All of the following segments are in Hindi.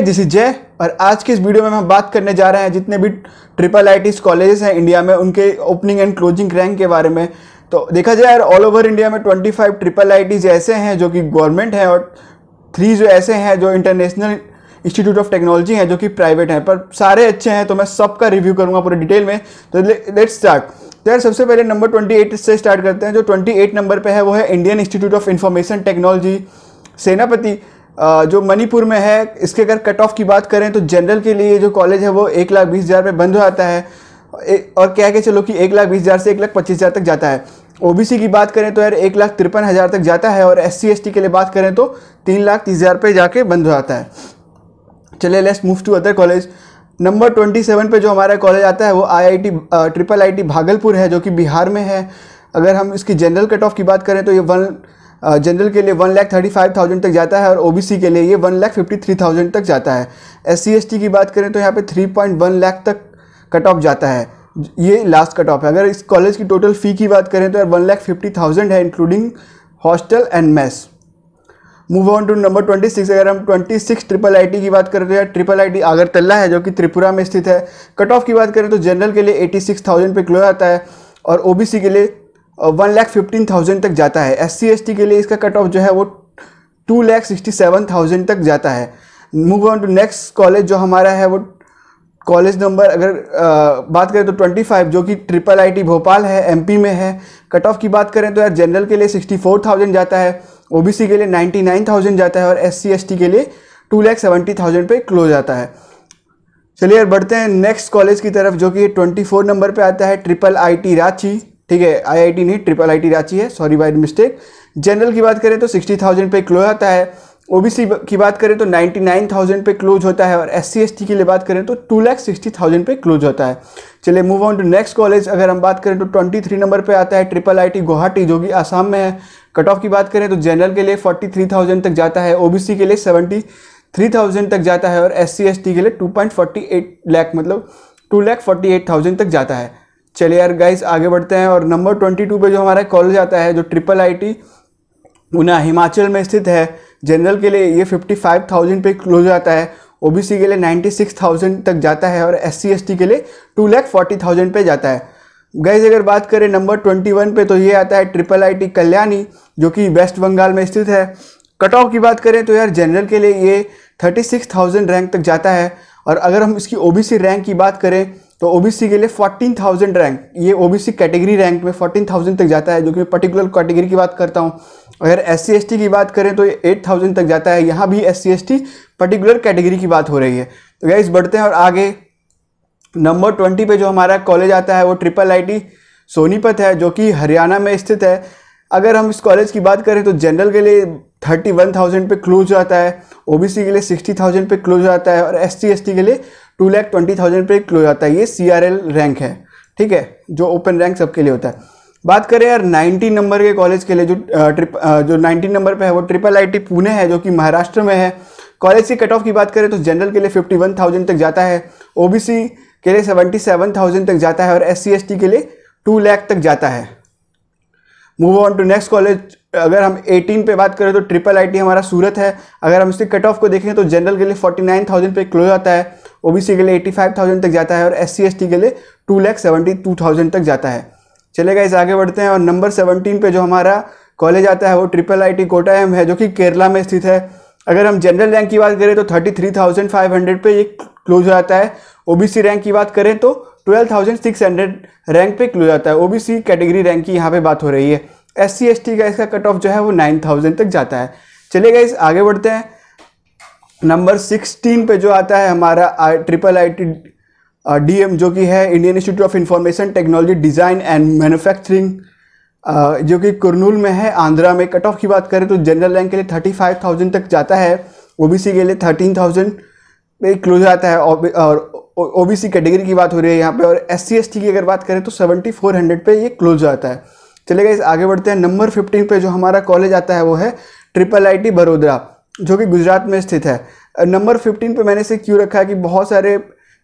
दिस इज जय और आज के इस वीडियो में हम बात करने जा रहे हैं जितने भी ट्रिपल आई टी कॉलेजेस हैं इंडिया में उनके ओपनिंग एंड क्लोजिंग रैंक के बारे में तो देखा जाए यार ऑल ओवर इंडिया में 25 ट्रिपल आई ऐसे हैं जो कि गवर्नमेंट हैं और थ्री जो ऐसे हैं जो इंटरनेशनल इंस्टीट्यूट ऑफ टेक्नोलॉजी हैं जो कि प्राइवेट हैं पर सारे अच्छे हैं तो मैं सबका रिव्यू करूँगा पूरे डिटेल में तो लेट्स स्टार्ट तो यार सबसे पहले नंबर 28 से स्टार्ट करते हैं जो 28 नंबर पे है वो है Indian Institute of information Technology Senapati जो मणिपुर में है इसके अगर कट ऑफ की बात करें तो जनरल के लिए जो कॉलेज है वो एक लाख बीस हज़ार में बंद हो जाता है और कह के चलो कि एक लाख बीस हज़ार से एक लाख पच्चीस हज़ार तक जाता है ओबीसी की बात करें तो यार एक लाख तिरपन हज़ार तक जाता है और एस सी के लिए बात करें तो तीन लाख तीस हज़ार पर जाके बंद हो जाता है चले let's move to other college number twenty seven पर जो हमारा कॉलेज आता है वो आईआईटी ट्रिपल आईटी भागलपुर है जो कि बिहार में है अगर हम इसकी जनरल कट ऑफ की बात करें तो ये वन जनरल के लिए one lakh thirty five thousand तक जाता है और ओबीसी के लिए ये one lakh fifty three thousand तक जाता है एस सी की बात करें तो यहाँ पे थ्री पॉइंट वन लाख तक कट ऑफ जाता है ये लास्ट कट ऑफ है अगर इस कॉलेज की टोटल फ़ी की बात करें तो यार वन लाख फिफ्टी थाउजेंड है including hostel and mess move on to number twenty six अगर हम twenty six triple I T की बात करें तो यार ट्रिपल आई टी आगरतला है जो कि त्रिपुरा में स्थित है कट ऑफ की बात करें तो जनरल के लिए एटी सिक्स थाउजेंड पे क्लोज आता है और ओ बी सी के लिए वन लैख फिफ्टीन थाउजेंड तक जाता है एस सी के लिए इसका कट ऑफ जो है वो two lakh sixty seven thousand तक जाता है move on to next college जो हमारा है वो कॉलेज नंबर अगर आ, बात करें तो ट्वेंटी फाइव जो कि ट्रिपल आईटी भोपाल है एमपी में है कट ऑफ की बात करें तो यार जनरल के लिए सिक्सटी फोर थाउजेंड जाता है ओ के लिए नाइन्टी नाइन थाउजेंड जाता है और एस सी के लिए टू लैख सेवेंटी थाउजेंड पर क्लोज आता है चलिए यार बढ़ते हैं नेक्स्ट कॉलेज की तरफ जो कि फोर नंबर पर आता है ट्रिपल आई रांची ठीक है आईआईटी नहीं ट्रिपल आईटी रांची है सॉरी बाई मिस्टेक जनरल की बात करें तो सिक्सटी थाउजेंड पे क्लोज आता है ओबीसी की बात करें तो नाइन्टी नाइन थाउजेंड पे क्लोज होता है और एस सी के लिए बात करें तो टू लैख सिक्सटी थाउजेंड पे क्लोज होता है चलिए move on to next college अगर हम बात करें तो ट्वेंटी थ्री नंबर पे आता है ट्रिपल आईटी गुवाहाटी जो कि आसाम में है कट ऑफ की बात करें तो जनरल के लिए फोर्टी थ्री थाउजेंड तक जाता है ओबीसी के लिए सेवेंटी थ्री थाउजेंड तक जाता है और एस सी के लिए two point forty eight lakh मतलब two lakh forty eight thousand तक जाता है चलिए यार गाइस आगे बढ़ते हैं और नंबर ट्वेंटी टू पर जो हमारा कॉलेज आता है जो ट्रिपल आई गुना हिमाचल में स्थित है जनरल के लिए ये फिफ्टी फाइव थाउजेंड पे क्लोज आता है ओबीसी के लिए नाइन्टी सिक्स थाउजेंड तक जाता है और एस सी के लिए टू लैख फोर्टी थाउजेंड पे जाता है गाइज अगर बात करें नंबर ट्वेंटी वन पे तो ये आता है ट्रिपल आई टी कल्याणी जो कि वेस्ट बंगाल में स्थित है कट ऑफ की बात करें तो यार जनरल के लिए ये थर्टी सिक्स थाउजेंड रैंक तक जाता है और अगर हम इसकी ओबीसी रैंक की बात करें तो ओबीसी के लिए 14,000 रैंक ये ओबीसी कैटेगरी रैंक में 14,000 तक जाता है जो कि मैं पर्टिकुलर कैटेगरी की बात करता हूँ अगर एस सी की बात करें तो ये 8,000 तक जाता है यहाँ भी एस सी पर्टिकुलर कैटेगरी की बात हो रही है तो गैस बढ़ते हैं और आगे नंबर ट्वेंटी पे जो हमारा कॉलेज आता है वो ट्रिपल आई सोनीपत है जो कि हरियाणा में स्थित है अगर हम इस कॉलेज की बात करें तो जनरल के लिए थर्टी वन थाउजेंड पर क्लोज आता है ओबीसी के लिए सिक्सटी थाउजेंड पर क्लोज आता है और एस टी के लिए टू लैख ट्वेंटी थाउजेंड पर क्लोज आता है ये सी रैंक है ठीक है जो ओपन रैंक सबके लिए होता है बात करें यार नाइनटीन नंबर के कॉलेज के लिए जो ट्रिप जो 90 नंबर पे है वो ट्रिपल आईटी पुणे है जो कि महाराष्ट्र में है कॉलेज की कट ऑफ की बात करें तो जनरल के लिए 51,000 तक जाता है ओबीसी के लिए 77,000 तक जाता है और एस सी के लिए 2 लाख तक जाता है move on to next college अगर हम 18 पे बात करें तो ट्रिपल आईटी हमारा सूरत है अगर हम इसकी कट ऑफ को देखें तो जनरल के लिए 49,000 पे क्लोज आता है ओबीसी के लिए एट्टी फाइव थाउजेंड तक जाता है और एस सी के लिए two lakh seventy two thousand तक जाता है चलेगा इस आगे बढ़ते हैं और नंबर सेवनटीन पे जो हमारा कॉलेज आता है वो ट्रिपल आई टी कोटायम है जो कि केरला में स्थित है अगर हम जनरल रैंक की बात करें तो thirty three thousand five hundred पे ये क्लोज हो जाता है ओबीसी रैंक की बात करें तो twelve thousand six hundred rank पे क्लोज आता है ओबीसी कैटेगरी रैंक की यहाँ पे बात हो रही है एस सी का इसका कट ऑफ जो है वो नाइन थाउजेंड तक जाता है चले इस आगे बढ़ते हैं नंबर सिक्सटीन पे जो आता है हमारा I triple I T D M जो कि है Indian Institute of information Technology design and manufacturing जो कि कुरनूल में है आंध्रा में कट ऑफ की बात करें तो जनरल रैंक के लिए थर्टी फाइव थाउजेंड तक जाता है ओबीसी के लिए थर्टीन थाउजेंड पे क्लोज आता है और सी कैटेगरी की बात हो रही है यहाँ पर और एस सी की अगर बात करें तो सेवेंटी फोर हंड्रेड पे ये क्लोज आता है चलेगा इस आगे बढ़ते हैं नंबर फिफ्टीन पर जो हमारा कॉलेज आता है वो है ट्रिपल आई टी बड़ोदरा जो कि गुजरात में स्थित है नंबर फिफ्टीन पे मैंने इसे क्यों रखा है कि बहुत सारे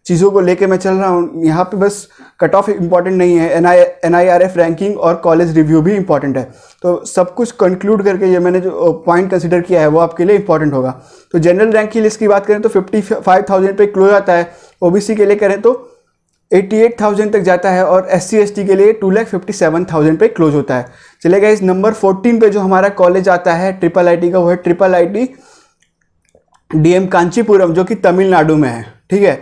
चीज़ों को लेके मैं चल रहा हूँ यहाँ पे बस कट ऑफ इंपॉर्टेंट नहीं है N I N I R F ranking और कॉलेज रिव्यू भी इंपॉर्टेंट है तो सब कुछ कंक्लूड करके ये मैंने जो पॉइंट कंसिडर किया है वो आपके लिए इंपॉर्टेंट होगा तो जनरल रैंक की लिस्ट की बात करें तो फिफ्टी फाइव थाउजेंड पर क्लोज आता है ओ के लिए करें तो 88,000 तक जाता है और एस सी के लिए two lakh fifty seven thousand पर क्लोज होता है चलेगा इस नंबर 14 पे जो हमारा कॉलेज आता है ट्रिपल आईटी का वो है ट्रिपल आईटी डीएम कांचीपुरम जो कि तमिलनाडु में है ठीक है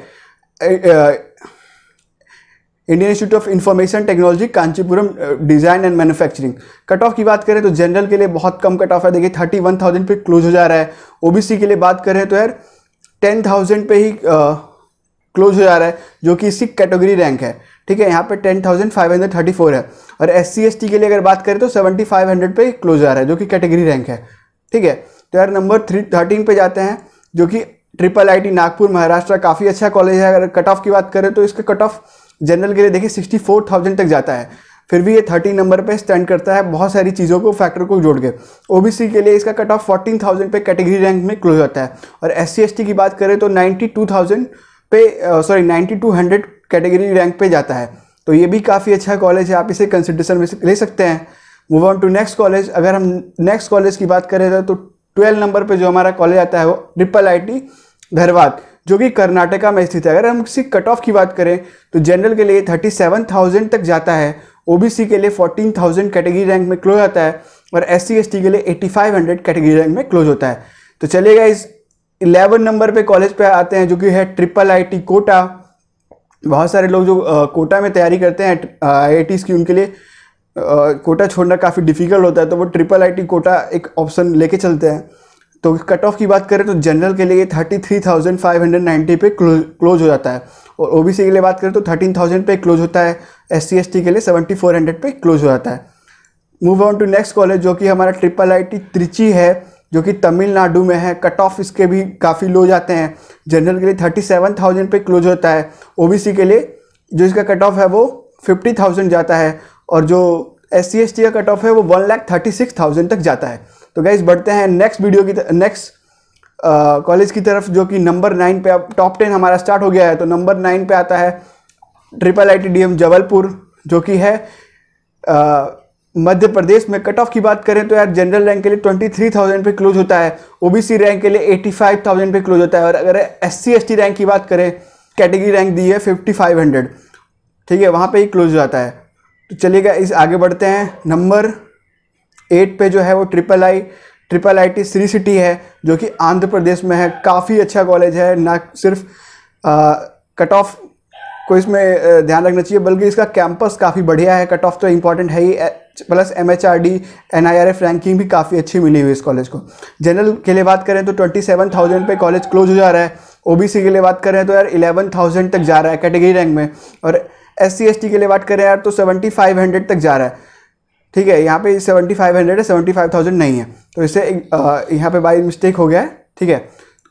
Indian Institute of information Technology Kanchipuram design and manufacturing cut off की बात करें तो जनरल के लिए बहुत कम कट ऑफ है देखिए थर्टी वन थाउजेंड पे क्लोज हो जा रहा है ओबीसी के लिए बात करें तो यार टेन थाउजेंड पे ही uh, क्लोज हो जा रहा है जो कि इसकी कैटेगरी रैंक है ठीक है यहाँ पे ten thousand five hundred thirty four है और एस सी एस टी के लिए अगर बात करें तो सेवेंटी फाइव हंड्रेड पर क्लोज आ रहा है जो कि कैटेगरी रैंक है ठीक है तो यार नंबर थ्री थर्टीन पर जाते हैं जो कि triple I T Nagpur Maharashtra काफ़ी अच्छा कॉलेज है अगर कट ऑफ की बात करें तो इसका कट ऑफ जनरल के लिए देखिए सिक्सटी फोर थाउजेंड तक जाता है फिर भी ये थर्टीन नंबर पे स्टैंड करता है बहुत सारी चीज़ों को फैक्टर को जोड़ के ओबीसी के लिए इसका कट ऑफ फोर्टीन थाउजेंड पर कैटेगरी रैंक में क्लोज होता है और एस सी की बात करें तो नाइन्टी टू थाउजेंड पे sorry ninety two hundred category rank पे जाता है तो ये भी काफ़ी अच्छा कॉलेज है आप इसे कंसिडरेशन में ले सकते हैं move on to next college अगर हम नेक्स्ट कॉलेज की बात करें तो ट्वेल्व नंबर पे जो हमारा कॉलेज आता है वो ट्रिपल आई धरवाद जो कि कर्नाटका में स्थित है अगर हम किसी कट ऑफ की बात करें तो जनरल के लिए थर्टी सेवन थाउजेंड तक जाता है ओ बी सी के लिए फोर्टीन थाउजेंड कैटेगरी रैंक में क्लोज आता है और एस सी एस टी के लिए eighty five hundred category rank में क्लोज होता है तो चलिएगा इस इलेवन नंबर पे कॉलेज पे आते हैं जो कि है ट्रिपल आईटी कोटा बहुत सारे लोग जो आ, कोटा में तैयारी करते हैं आई की उनके लिए आ, कोटा छोड़ना काफ़ी डिफ़िकल्ट होता है तो वो ट्रिपल आईटी कोटा एक ऑप्शन लेके चलते हैं तो कट ऑफ की बात करें तो जनरल के लिए thirty three thousand five hundred ninety पे क्लोज हो जाता है और ओबीसी के लिए बात करें तो थर्टीन थाउजेंड पे क्लोज होता है एस सी एस टी के लिए सेवेंटी फोर हंड्रेड पे क्लोज हो जाता है move on to next college जो कि हमारा ट्रिपल आई टी त्रिची है जो कि तमिलनाडु में है कट ऑफ इसके भी काफ़ी लो जाते हैं जनरल के लिए थर्टी सेवन थाउजेंड पर क्लोज होता है ओबीसी के लिए जो इसका कट ऑफ है वो फिफ्टी थाउजेंड जाता है और जो एस सी एस टी का कट ऑफ है वो one lakh thirty six thousand तक जाता है तो गाइज बढ़ते हैं नेक्स्ट वीडियो की नेक्स्ट कॉलेज की तरफ जो कि नंबर नाइन पे अब टॉप टेन हमारा स्टार्ट हो गया है तो नंबर नाइन पे आता है triple I T D M Jabalpur जो कि है मध्य प्रदेश में कट ऑफ की बात करें तो यार जनरल रैंक के लिए ट्वेंटी थ्री थाउजेंड पे क्लोज होता है ओबीसी रैंक के लिए एटी फाइव थाउजेंड पे क्लोज होता है और अगर S C S T rank की बात करें कैटेगरी रैंक दी है फिफ्टी फाइव हंड्रेड ठीक है वहाँ पे ही क्लोज हो जाता है तो चलिएगा इस आगे बढ़ते हैं नंबर एट पे जो है वो triple I triple I T Sri city है जो कि आंध्र प्रदेश में है काफ़ी अच्छा कॉलेज है ना सिर्फ कट ऑफ को इसमें ध्यान रखना चाहिए बल्कि इसका कैंपस काफ़ी बढ़िया है कट ऑफ तो इम्पॉर्टेंट है ही plus M H R D N I R F ranking भी काफ़ी अच्छी मिली हुई इस कॉलेज को जनरल के लिए बात करें तो ट्वेंटी सेवन थाउजेंड पर कॉलेज क्लोज हो जा रहा है ओ बी सी के लिए बात करें तो यार इलेवन थाउजेंड तक जा रहा है कैटेगरी रैंक में और एस सी एस टी के लिए बात करें यार तो सेवेंटी फाइव हंड्रेड तक जा रहा है ठीक है यहाँ पे सेवेंटी फाइव हंड्रेड है सेवेंटी फाइव थाउजेंड नहीं है तो इसे यहाँ पे बाई मिस्टेक हो गया है ठीक है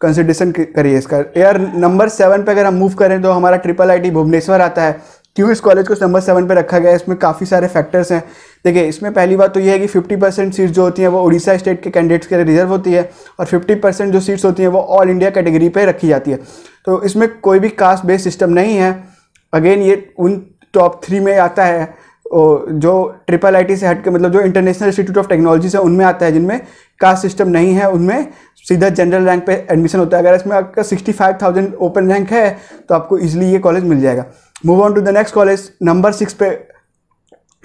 कंसिडरेशन करिए इसका यार नंबर सेवन पे अगर हम मूव करें तो हमारा ट्रिपल आई टी भुवनेश्वर आता है क्यों इस कॉलेज को नंबर सेवन पे रखा गया है इसमें काफ़ी सारे फैक्टर्स हैं देखिए इसमें पहली बात तो ये है कि 50 परसेंट सीट्स जो होती हैं वो उड़ीसा स्टेट के कैंडिडेट्स के लिए रिजर्व होती है और 50 परसेंट जो सीट्स होती हैं वो ऑल इंडिया कैटेगरी पे रखी जाती है तो इसमें कोई भी कास्ट बेस्ड सिस्टम नहीं है अगेन ये उन टॉप थ्री में आता है जो ट्रिपल आई से हट के मतलब जो इंटरनेशनल इंस्टीट्यूट ऑफ टेक्नोलॉजी से उनमें आता है जिनमें कास्ट सिस्टम नहीं है उनमें सीधा जनरल रैंक पे एडमिशन होता है अगर इसमें आपका sixty five thousand open rank है तो आपको ईजिली ये कॉलेज मिल जाएगा move on to the next college number six पे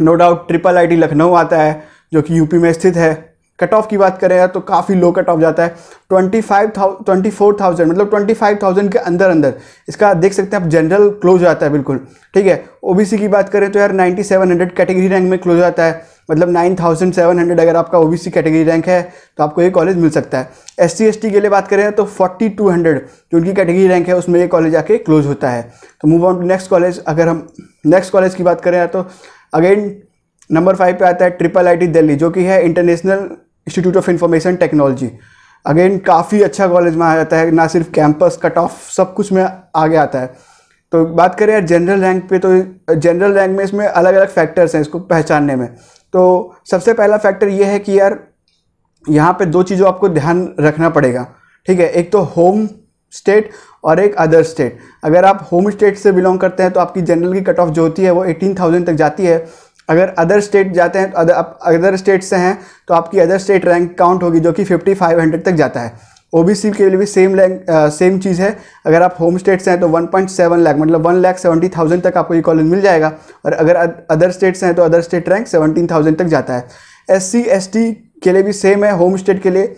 no doubt triple IT Lucknow आता है जो कि यूपी में स्थित है कट ऑफ की बात करें तो काफ़ी लो कट ऑफ जाता है twenty five twenty four thousand मतलब ट्वेंटी फाइव थाउजेंड के अंदर अंदर इसका देख सकते हैं आप जनरल क्लोज आता है बिल्कुल ठीक है ओबीसी की बात करें तो यार ninety seven hundred category rank में क्लोज आता है मतलब नाइन थाउजेंड सेवन हंड्रेड अगर आपका ओबीसी कैटेगरी रैंक है तो आपको ये कॉलेज मिल सकता है एस सी एस टी के लिए बात करें तो फोर्टी टू हंड्रेड जो उनकी कैटेगरी रैंक है उसमें ये कॉलेज आके क्लोज होता है तो move on to next college अगर हम नेक्स्ट कॉलेज की बात करें तो अगेन नंबर फाइव पे आता है ट्रिपल आईटी दिल्ली जो कि है International institute of information Technology again काफ़ी अच्छा कॉलेज में आ जाता है ना सिर्फ कैंपस कट ऑफ सब कुछ में आगे आता है तो बात करें यार जनरल रैंक पे तो जनरल रैंक में इसमें अलग अलग फैक्टर्स हैं इसको पहचानने में तो सबसे पहला फैक्टर ये है कि यार यहाँ पे दो चीज़ों आपको ध्यान रखना पड़ेगा ठीक है एक तो होम स्टेट और एक अदर स्टेट अगर आप होम स्टेट से बिलोंग करते हैं तो आपकी जनरल की कट ऑफ जो होती है वो एटीन थाउजेंड तक जाती है अगर अदर स्टेट जाते हैं तो आप अदर स्टेट से हैं तो आपकी अदर स्टेट रैंक काउंट होगी जो कि फिफ्टी फाइव हंड्रेड तक जाता है ओबीसी के लिए भी सेम रैंक सेम चीज़ है अगर आप होम स्टेट से हैं तो 1.7 लाख मतलब वन लाख सेवेंटी थाउजेंड तक आपको ये कॉलेज मिल जाएगा और अगर अदर स्टेट से हैं तो other state rank seventeen thousand तक जाता है एस सी एस टी के लिए भी सेम है होम स्टेट के लिए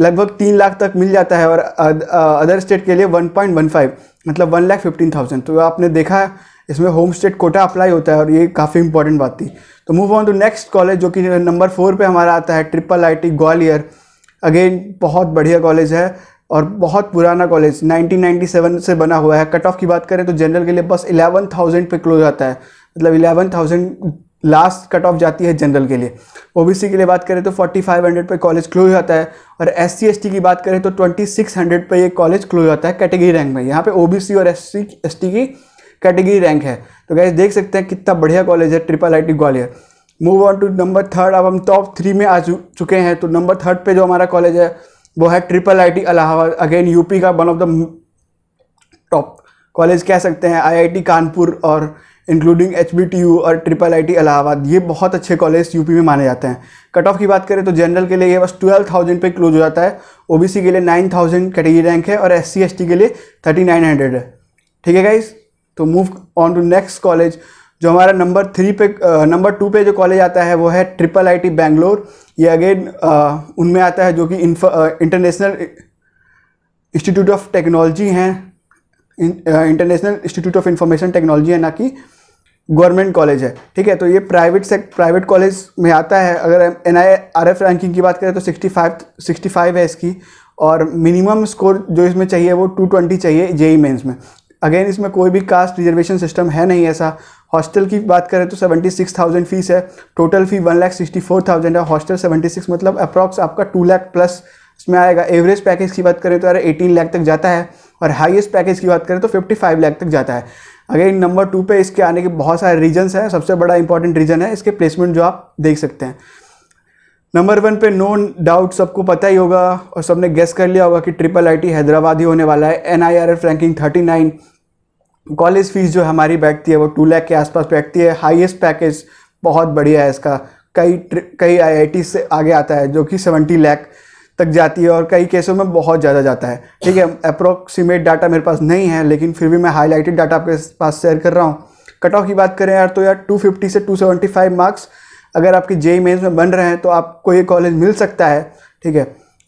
लगभग तीन लाख तक मिल जाता है और अदर स्टेट के लिए वन पॉइंट वन फाइव मतलब वन लाख फिफ्टीन थाउजेंड तो आपने देखा इसमें होम स्टेट कोटा अप्लाई होता है और ये काफ़ी इंपॉर्टेंट बात थी तो move on to next college जो कि नंबर फोर पे हमारा आता है triple I T Gwalior again बहुत बढ़िया कॉलेज है और बहुत पुराना कॉलेज 1997 से बना हुआ है कट ऑफ की बात करें तो जनरल के लिए बस 11,000 पे क्लोज आता है मतलब 11,000 लास्ट कट ऑफ जाती है जनरल के लिए ओबीसी के लिए बात करें तो 4500 पे कॉलेज क्लोज होता है और एस सी की बात करें तो 2600 पे ये कॉलेज क्लोज होता है कैटेगरी रैंक में यहाँ पे ओबीसी और एस सी की कैटेगरी रैंक है तो गैस देख सकते हैं कितना बढ़िया कॉलेज है triple I Gwalior move on to number third अब हम टॉप थ्री में आ चुके हैं तो नंबर थर्ड पर जो हमारा कॉलेज है वो है triple I Allahabad again UP का one of the top college कह सकते हैं आई कानपुर और इंक्लूडिंग एच और ट्रिपल आई इलाहाबाद ये बहुत अच्छे कॉलेज यूपी में माने जाते हैं कट ऑफ की बात करें तो जनरल के लिए ये बस ट्वेल्व थाउजेंड पर क्लोज हो जाता है सी के लिए नाइन थाउजेंड कैटेगरी रैंक है और एस सी के लिए थर्टी नाइन हंड्रेड है ठीक है गाइज तो move on to next college जो हमारा नंबर थ्री पे नंबर टू पे जो कॉलेज आता है वो है ट्रिपल आई टी बैंगलोर ये अगेन उनमें आता है जो कि इंटरनेशनल इंस्टीट्यूट ऑफ टेक्नोलॉजी हैं international institute of information technology है ना कि गवर्नमेंट कॉलेज है ठीक है तो ये प्राइवेट से प्राइवेट कॉलेज में आता है अगर N I R F ranking की बात करें तो सिक्सटी फाइव सिक्सटी फाइव है इसकी और मिनिमम स्कोर जो इसमें चाहिए वो टू ट्वेंटी चाहिए जेई मेन्स e में अगेन इसमें कोई भी कास्ट रिजर्वेशन सिस्टम है नहीं ऐसा हॉस्टल की बात करें तो सेवेंटी सिक्स थाउजेंड फीस है total fee one lakh sixty four thousand है हॉस्टल सेवेंटी सिक्स मतलब अप्रॉक्स आपका टू लाख प्लस इसमें आएगा एवरेज पैकेज की बात करें तो यार एटीन लाख तक जाता है और हाईएस्ट पैकेज की बात करें तो फिफ्टी फाइव लाख तक जाता है अगेन नंबर टू पे इसके आने के बहुत सारे रीजन्स हैं सबसे बड़ा इंपॉर्टेंट रीजन है इसके प्लेसमेंट जो आप देख सकते हैं नंबर वन पे नो डाउट सबको पता ही होगा और सबने गेस कर लिया होगा कि ट्रिपल आईटी हैदराबाद ही होने वाला है N I R F ranking thirty nine college fees जो हमारी बैठती है वो टू लैख के आसपास बैठती है हाईएस्ट पैकेज बहुत बढ़िया है इसका कई कई आईआईटी से आगे आता है जो कि सेवेंटी लैख तक जाती है और कई केसों में बहुत ज़्यादा जाता है ठीक है अप्रोक्सीमेट डाटा मेरे पास नहीं है लेकिन फिर भी मैं हाईलाइटेड डाटा आपके पास शेयर कर रहा हूँ कट ऑफ की बात करें यार तो यार 250 से 275 मार्क्स अगर आपके जे मेन्स में बन रहे हैं तो आपको ये कॉलेज मिल सकता है ठीक है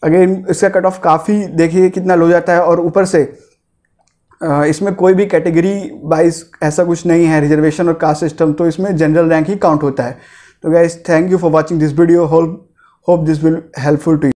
अगेन इसका कट ऑफ काफ़ी देखिए कितना लो जाता है और ऊपर से इसमें कोई भी कैटेगरी वाइज ऐसा कुछ नहीं है रिजर्वेशन और कास्ट सिस्टम तो इसमें जनरल रैंक ही काउंट होता है तो guys thank you for watching this video whole hope this will helpful to